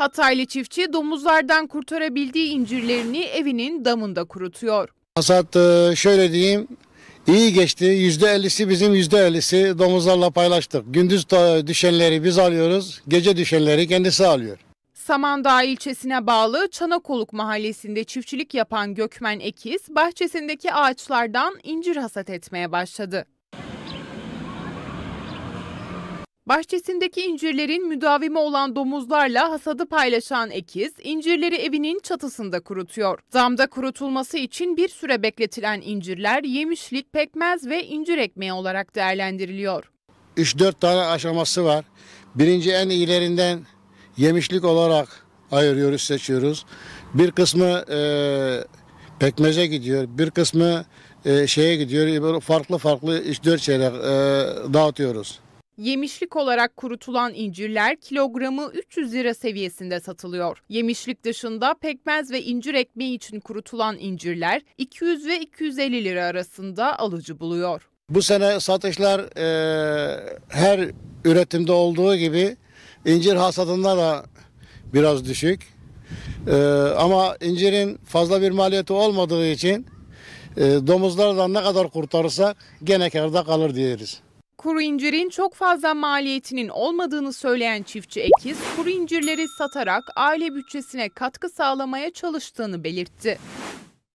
Hataylı çiftçi domuzlardan kurtarabildiği incirlerini evinin damında kurutuyor. Hasat e, şöyle diyeyim iyi geçti. %50'si bizim %50'si domuzlarla paylaştık. Gündüz düşenleri biz alıyoruz, gece düşenleri kendisi alıyor. Samandağ ilçesine bağlı Çanakoluk mahallesinde çiftçilik yapan Gökmen Ekiz bahçesindeki ağaçlardan incir hasat etmeye başladı. Bahçesindeki incirlerin müdavimi olan domuzlarla hasadı paylaşan Ekiz, incirleri evinin çatısında kurutuyor. Damda kurutulması için bir süre bekletilen incirler yemişlik, pekmez ve incir ekmeği olarak değerlendiriliyor. 3-4 tane aşaması var. Birinci en iyilerinden yemişlik olarak ayırıyoruz, seçiyoruz. Bir kısmı e, pekmeze gidiyor, bir kısmı e, şeye gidiyor. farklı farklı 3-4 şeyler e, dağıtıyoruz. Yemişlik olarak kurutulan incirler kilogramı 300 lira seviyesinde satılıyor. Yemişlik dışında pekmez ve incir ekmeği için kurutulan incirler 200 ve 250 lira arasında alıcı buluyor. Bu sene satışlar e, her üretimde olduğu gibi incir hasadında da biraz düşük. E, ama incirin fazla bir maliyeti olmadığı için e, domuzlardan ne kadar kurtarırsak gene karda kalır diyoruz. Kuru incirin çok fazla maliyetinin olmadığını söyleyen çiftçi Ekiz, kuru incirleri satarak aile bütçesine katkı sağlamaya çalıştığını belirtti.